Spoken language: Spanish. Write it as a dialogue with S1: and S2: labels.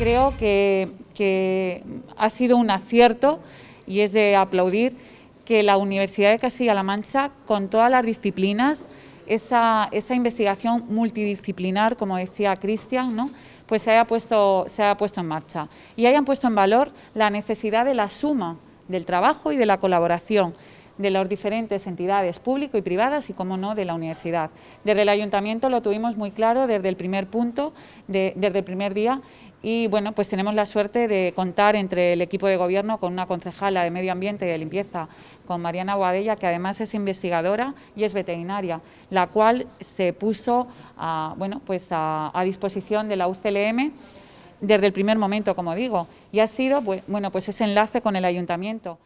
S1: creo que, ha sido un acierto y es de aplaudir que la Universidad de Castilla-La Mancha, con todas las disciplinas, esa, investigación multidisciplinar, como decía Cristian, ¿no? pues se puesto, se haya puesto en marcha y hayan puesto en valor la necesidad de la suma del trabajo y de la colaboración de las diferentes entidades público y privadas y, como no, de la universidad. Desde el ayuntamiento lo tuvimos muy claro desde el primer punto, desde el primer día, y bueno, pues tenemos la suerte de contar entre el equipo de gobierno con una concejala de Medio Ambiente y de Limpieza, con Mariana Guadella, que además es investigadora y es veterinaria, la cual se puso a, bueno, pues a disposición de la UCLM desde el primer momento, como digo, y ha sido pues, bueno, pues ese enlace con el ayuntamiento.